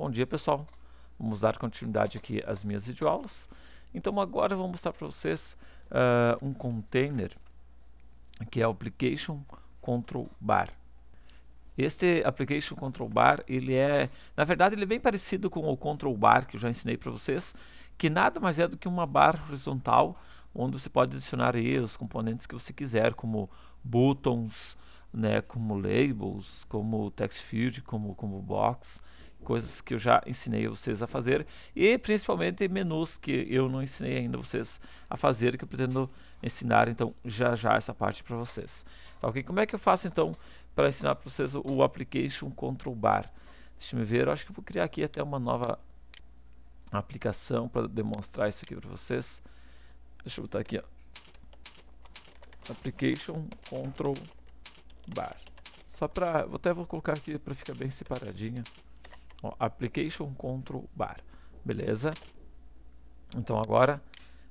Bom dia, pessoal. Vamos dar continuidade aqui às minhas videoaulas. Então agora eu vou mostrar para vocês uh, um container que é o Application Control Bar. Este Application Control Bar, ele é, na verdade, ele é bem parecido com o Control Bar que eu já ensinei para vocês, que nada mais é do que uma barra horizontal onde você pode adicionar aí os componentes que você quiser, como buttons, né, como labels, como text field, como, como box coisas que eu já ensinei vocês a fazer e principalmente menus que eu não ensinei ainda vocês a fazer que eu pretendo ensinar então já já essa parte para vocês tá ok como é que eu faço então para ensinar para vocês o, application control bar deixa eu ver eu acho que vou criar aqui até uma nova aplicação para demonstrar isso aqui para vocês deixa eu botar aqui ó. application control bar só para até vou colocar aqui para ficar bem separadinho Ó, application control bar. Beleza? Então agora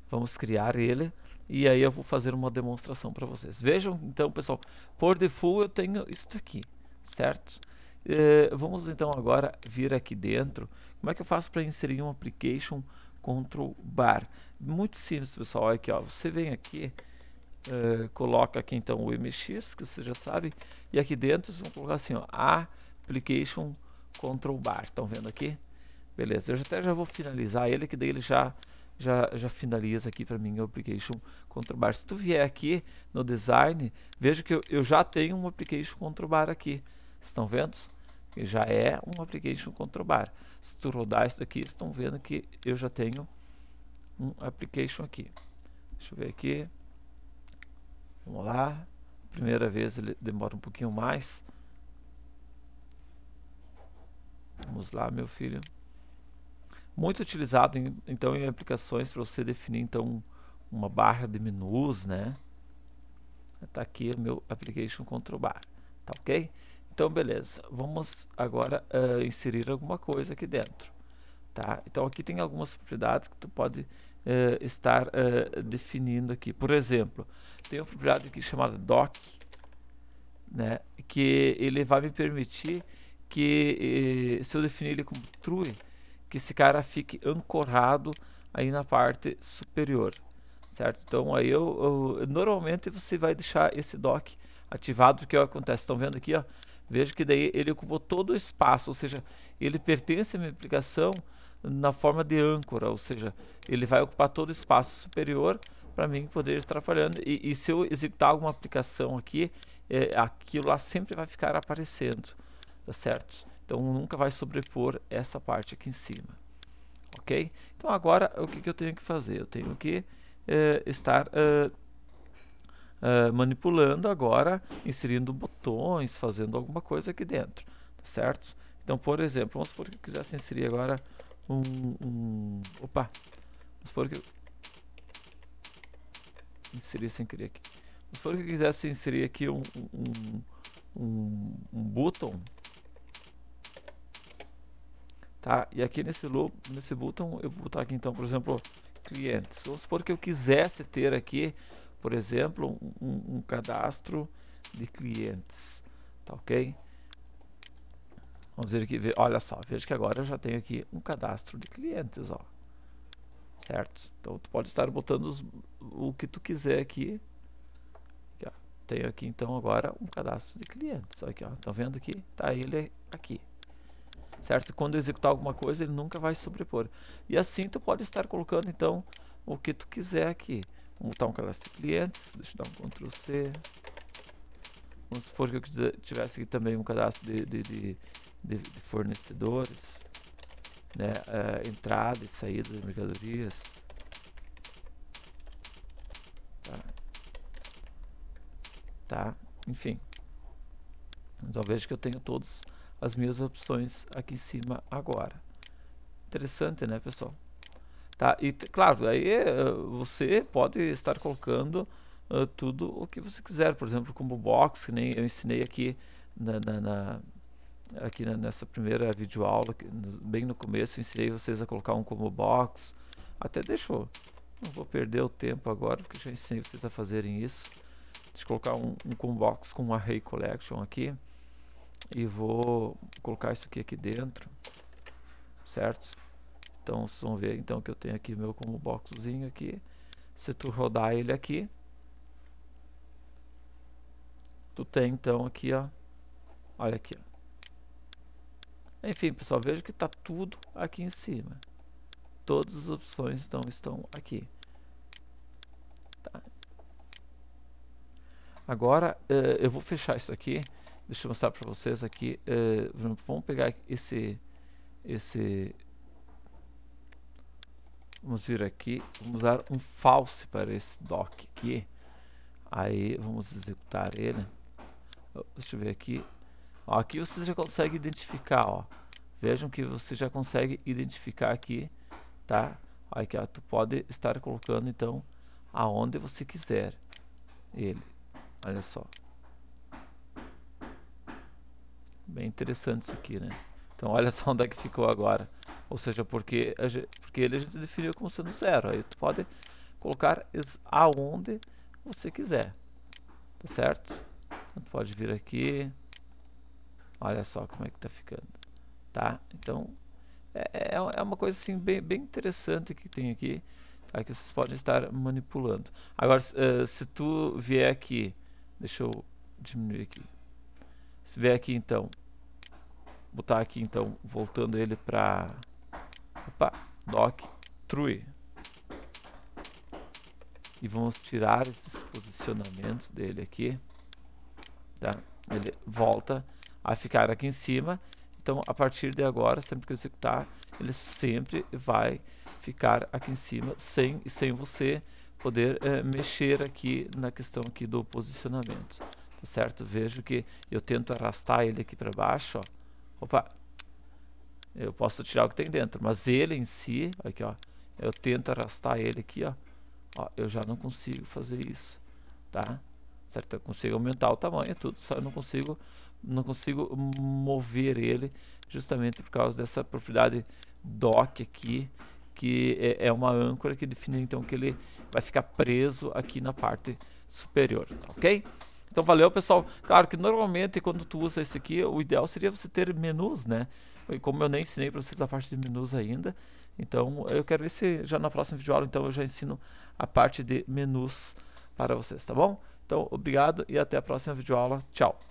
vamos criar ele e aí eu vou fazer uma demonstração para vocês. Vejam então, pessoal, por default eu tenho isso aqui, certo? Eh, vamos então agora vir aqui dentro. Como é que eu faço para inserir um application control bar? Muito simples, pessoal. Olha aqui, ó. Você vem aqui, eh, coloca aqui então o MX, que você já sabe, e aqui dentro vocês vão colocar assim, ó, application Ctrl Bar. Estão vendo aqui? Beleza, eu já até já vou finalizar ele, que daí ele já, já, já finaliza aqui para mim o Application Control Bar. Se tu vier aqui no Design, veja que eu, eu já tenho um Application Control Bar aqui. Estão vendo? Que já é um Application Control Bar. Se tu rodar isso daqui, estão vendo que eu já tenho um Application aqui. Deixa eu ver aqui. Vamos lá. Primeira vez ele demora um pouquinho mais. Vamos lá, meu filho. Muito utilizado, em, então, em aplicações para você definir, então, uma barra de menus, né? Está aqui o meu Application Control Bar, tá ok? Então, beleza. Vamos agora uh, inserir alguma coisa aqui dentro, tá? Então, aqui tem algumas propriedades que tu pode uh, estar uh, definindo aqui. Por exemplo, tem uma propriedade aqui chamada doc, né? Que ele vai me permitir que eh, se eu definir ele como true, que esse cara fique ancorado aí na parte superior, certo? Então aí eu, eu normalmente você vai deixar esse dock ativado porque que acontece, estão vendo aqui, ó, vejo que daí ele ocupou todo o espaço, ou seja, ele pertence à minha aplicação na forma de âncora, ou seja, ele vai ocupar todo o espaço superior para mim poder estar trabalhando. e, e, se eu executar alguma aplicação aqui, é, aquilo lá sempre vai ficar aparecendo tá certo? Então nunca vai sobrepor essa parte aqui em cima, ok? Então agora o que, que eu tenho que fazer? Eu tenho que eh, estar ah, ah, manipulando agora, inserindo botões, fazendo alguma coisa aqui dentro, tá certo? Então por exemplo, vamos supor que eu quisesse inserir agora um, um opa, vamos supor que eu inserir sem querer aqui. Vamos supor que eu quisesse inserir aqui um, um, um, um button tá? E aqui nesse loop, nesse botão eu vou botar aqui então, por exemplo, clientes. Vamos supor que eu quisesse ter aqui, por exemplo, um, um cadastro de clientes, tá ok? Vamos ver aqui, olha só, veja que agora eu já tenho aqui um cadastro de clientes, ó. Certo? Então tu pode estar botando os, o que tu quiser aqui. Tenho aqui então agora um cadastro de clientes, aqui ó, tá vendo aqui? Tá ele aqui certo? Quando executar alguma coisa, ele nunca vai sobrepor. E assim tu pode estar colocando então o que tu quiser aqui. Vamos botar um cadastro de clientes, deixa eu dar um Ctrl C. Vamos supor que eu tivesse aqui também um cadastro de, de, de, de, de fornecedores, né? Uh, entrada e saída de mercadorias. Tá. tá, enfim. Então veja que eu tenho todos as minhas opções aqui em cima agora. Interessante, né, pessoal? Tá? E claro, aí uh, você pode estar colocando uh, tudo o que você quiser, por exemplo, como box, que nem eu ensinei aqui na, na, na aqui na, nessa primeira videoaula, que, bem no começo, eu ensinei vocês a colocar um como box. Até deixa eu, não vou perder o tempo agora, porque já ensinei vocês a fazerem isso. Deixa eu colocar um, um combo box com um array collection aqui e vou colocar isso aqui aqui dentro, certo? Então vocês vão ver então que eu tenho aqui meu como boxzinho aqui. Se tu rodar ele aqui, tu tem então aqui ó, olha aqui. Ó. Enfim pessoal, veja que está tudo aqui em cima. Todas as opções então estão aqui. Tá. Agora eh, eu vou fechar isso aqui Deixa eu mostrar para vocês aqui. Uh, vamos pegar esse, esse. Vamos vir aqui. Vamos dar um false para esse doc aqui. Aí vamos executar ele. Oh, deixa eu ver aqui. Ó, aqui você já consegue identificar, ó. Vejam que você já consegue identificar aqui, tá? Aqui, que tu pode estar colocando então aonde você quiser ele. Olha só. Bem interessante isso aqui, né? Então olha só onde é que ficou agora. Ou seja, porque, gente, porque ele a gente definiu como sendo zero. Aí tu pode colocar aonde você quiser. Tá certo? Então, tu pode vir aqui. Olha só como é que tá ficando. Tá? Então é, é, é, é uma coisa assim bem, bem interessante que tem aqui. Tá? Que vocês podem estar manipulando. Agora, se eh, tu vier aqui... Deixa eu diminuir aqui. Se vier aqui então, botar aqui então, voltando ele para opa, doc true. E vamos tirar esses posicionamentos dele aqui. Tá? Ele volta a ficar aqui em cima. Então, a partir de agora, sempre que eu executar, ele sempre vai ficar aqui em cima sem, sem você poder é, mexer aqui na questão aqui do posicionamento tá certo? Vejo que eu tento arrastar ele aqui para baixo, ó. Opa! Eu posso tirar o que tem dentro, mas ele em si, aqui, ó, eu tento arrastar ele aqui, ó. ó eu já não consigo fazer isso, tá? Certo? Eu consigo aumentar o tamanho, tudo, só eu não consigo não consigo mover ele justamente por causa dessa propriedade dock aqui que é, é uma âncora que define então que ele vai ficar preso aqui na parte superior, ok? Então valeu, pessoal. Claro que normalmente quando tu usa esse aqui, o ideal seria você ter menus, né? E como eu nem ensinei para vocês a parte de menus ainda, então eu quero ver se já na próxima videoaula então eu já ensino a parte de menus para vocês, tá bom? Então, obrigado e até a próxima videoaula. Tchau.